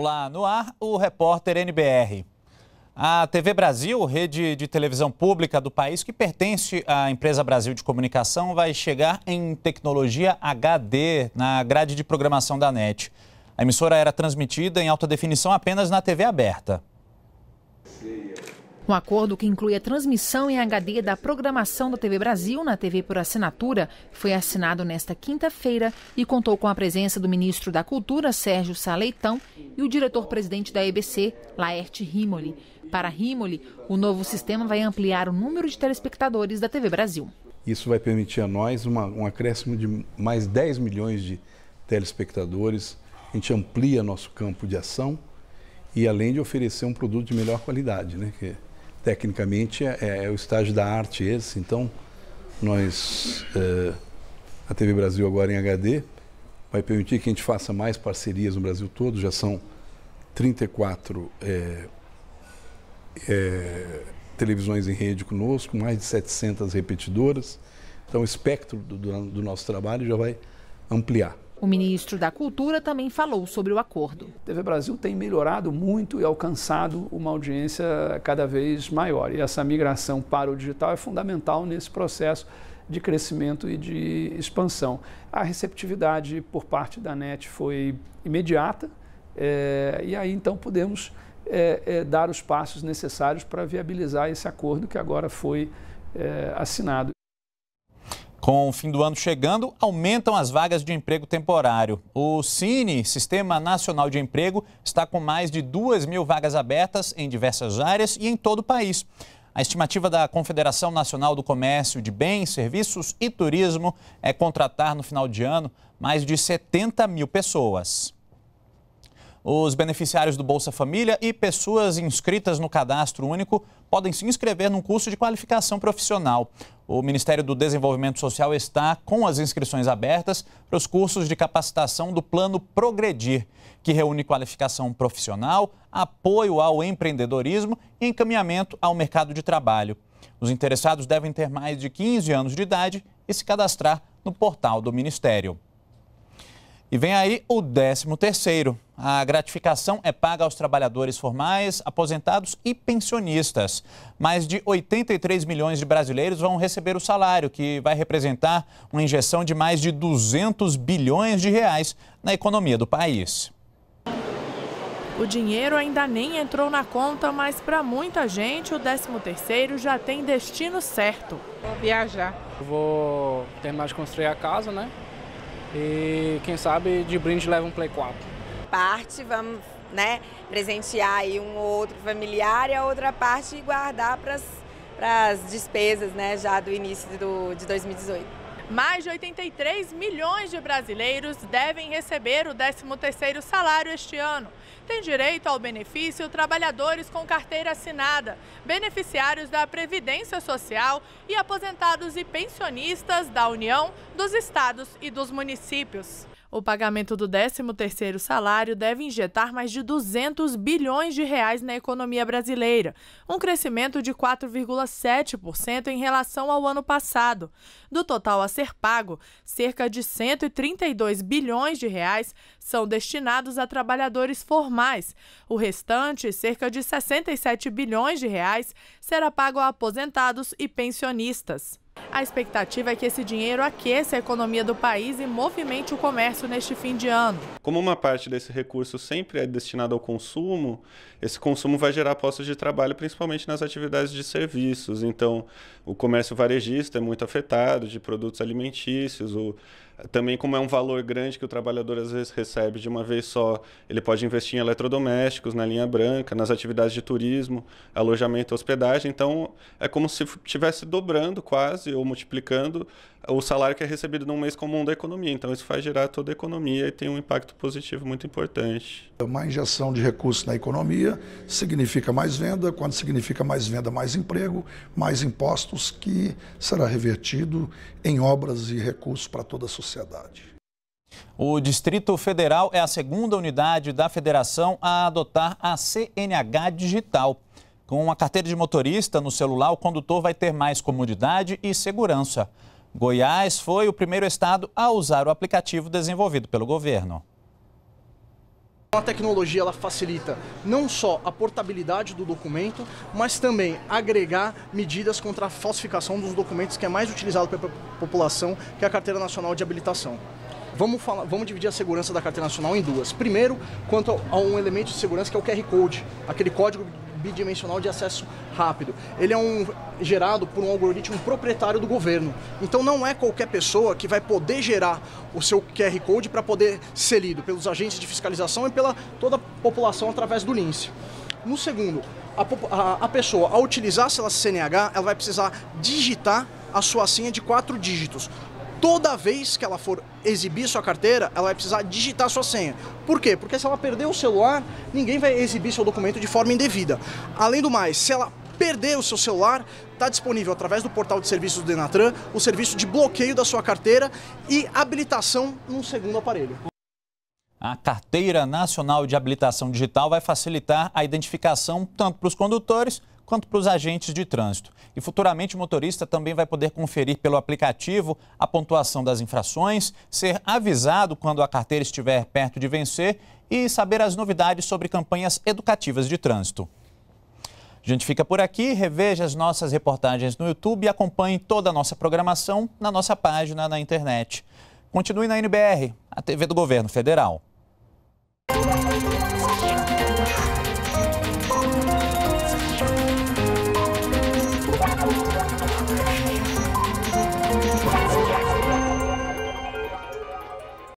Olá, no ar o repórter NBR. A TV Brasil, rede de televisão pública do país que pertence à empresa Brasil de Comunicação, vai chegar em tecnologia HD na grade de programação da NET. A emissora era transmitida em alta definição apenas na TV aberta. Sim. Um acordo que inclui a transmissão em HD da programação da TV Brasil na TV por assinatura foi assinado nesta quinta-feira e contou com a presença do ministro da Cultura, Sérgio Saleitão, e o diretor-presidente da EBC, Laerte Rimoli. Para Rimoli, o novo sistema vai ampliar o número de telespectadores da TV Brasil. Isso vai permitir a nós uma, um acréscimo de mais 10 milhões de telespectadores. A gente amplia nosso campo de ação e, além de oferecer um produto de melhor qualidade, né? Que é tecnicamente é, é o estágio da arte esse, então nós, é, a TV Brasil agora em HD, vai permitir que a gente faça mais parcerias no Brasil todo, já são 34 é, é, televisões em rede conosco, mais de 700 repetidoras, então o espectro do, do nosso trabalho já vai ampliar. O ministro da Cultura também falou sobre o acordo. A TV Brasil tem melhorado muito e alcançado uma audiência cada vez maior. E essa migração para o digital é fundamental nesse processo de crescimento e de expansão. A receptividade por parte da NET foi imediata, é, e aí então podemos é, é, dar os passos necessários para viabilizar esse acordo que agora foi assinado. Com o fim do ano chegando, aumentam as vagas de emprego temporário. O Cine, Sistema Nacional de Emprego, está com mais de 2 mil vagas abertas em diversas áreas e em todo o país. A estimativa da Confederação Nacional do Comércio de Bens, Serviços e Turismo é contratar no final de ano mais de 70 mil pessoas. Os beneficiários do Bolsa Família e pessoas inscritas no cadastro único podem se inscrever num curso de qualificação profissional. O Ministério do Desenvolvimento Social está com as inscrições abertas para os cursos de capacitação do Plano Progredir, que reúne qualificação profissional, apoio ao empreendedorismo e encaminhamento ao mercado de trabalho. Os interessados devem ter mais de 15 anos de idade e se cadastrar no portal do Ministério. E vem aí o 13 terceiro. A gratificação é paga aos trabalhadores formais, aposentados e pensionistas. Mais de 83 milhões de brasileiros vão receber o salário, que vai representar uma injeção de mais de 200 bilhões de reais na economia do país. O dinheiro ainda nem entrou na conta, mas para muita gente o 13º já tem destino certo. Vou viajar. Vou terminar de construir a casa, né? E quem sabe de brinde leva um Play 4 parte vamos né, presentear aí um ou outro familiar e a outra parte guardar para as despesas né, já do início do, de 2018. Mais de 83 milhões de brasileiros devem receber o 13º salário este ano. Tem direito ao benefício trabalhadores com carteira assinada, beneficiários da Previdência Social e aposentados e pensionistas da União, dos estados e dos municípios. O pagamento do 13º salário deve injetar mais de 200 bilhões de reais na economia brasileira, um crescimento de 4,7% em relação ao ano passado. Do total a ser pago, cerca de 132 bilhões de reais são destinados a trabalhadores formais. O restante, cerca de 67 bilhões de reais, será pago a aposentados e pensionistas. A expectativa é que esse dinheiro aqueça a economia do país e movimente o comércio neste fim de ano. Como uma parte desse recurso sempre é destinado ao consumo, esse consumo vai gerar postos de trabalho, principalmente nas atividades de serviços. Então, o comércio varejista é muito afetado, de produtos alimentícios, o também, como é um valor grande que o trabalhador às vezes recebe de uma vez só, ele pode investir em eletrodomésticos, na linha branca, nas atividades de turismo, alojamento, hospedagem. Então, é como se estivesse dobrando quase ou multiplicando o salário que é recebido num mês comum da economia. Então, isso faz gerar toda a economia e tem um impacto positivo muito importante. Uma injeção de recursos na economia significa mais venda. Quando significa mais venda, mais emprego, mais impostos que será revertido em obras e recursos para toda a sociedade sociedade. O Distrito Federal é a segunda unidade da federação a adotar a CNH digital. Com a carteira de motorista no celular, o condutor vai ter mais comodidade e segurança. Goiás foi o primeiro estado a usar o aplicativo desenvolvido pelo governo. A tecnologia ela facilita não só a portabilidade do documento, mas também agregar medidas contra a falsificação dos documentos que é mais utilizado pela população, que é a Carteira Nacional de Habilitação. Vamos, falar, vamos dividir a segurança da Carteira Nacional em duas. Primeiro, quanto a um elemento de segurança que é o QR Code, aquele código bidimensional de acesso rápido. Ele é um gerado por um algoritmo proprietário do governo. Então não é qualquer pessoa que vai poder gerar o seu QR Code para poder ser lido pelos agentes de fiscalização e pela toda a população através do lince. No segundo, a, a, a pessoa, ao utilizar a CNH, ela vai precisar digitar a sua senha de quatro dígitos toda vez que ela for exibir sua carteira, ela vai precisar digitar sua senha. Por quê? Porque se ela perder o celular, ninguém vai exibir seu documento de forma indevida. Além do mais, se ela perder o seu celular, está disponível através do portal de serviços do Denatran o serviço de bloqueio da sua carteira e habilitação num segundo aparelho. A Carteira Nacional de Habilitação Digital vai facilitar a identificação tanto para os condutores quanto para os agentes de trânsito. E futuramente o motorista também vai poder conferir pelo aplicativo a pontuação das infrações, ser avisado quando a carteira estiver perto de vencer e saber as novidades sobre campanhas educativas de trânsito. A gente fica por aqui, reveja as nossas reportagens no YouTube e acompanhe toda a nossa programação na nossa página na internet. Continue na NBR, a TV do Governo Federal.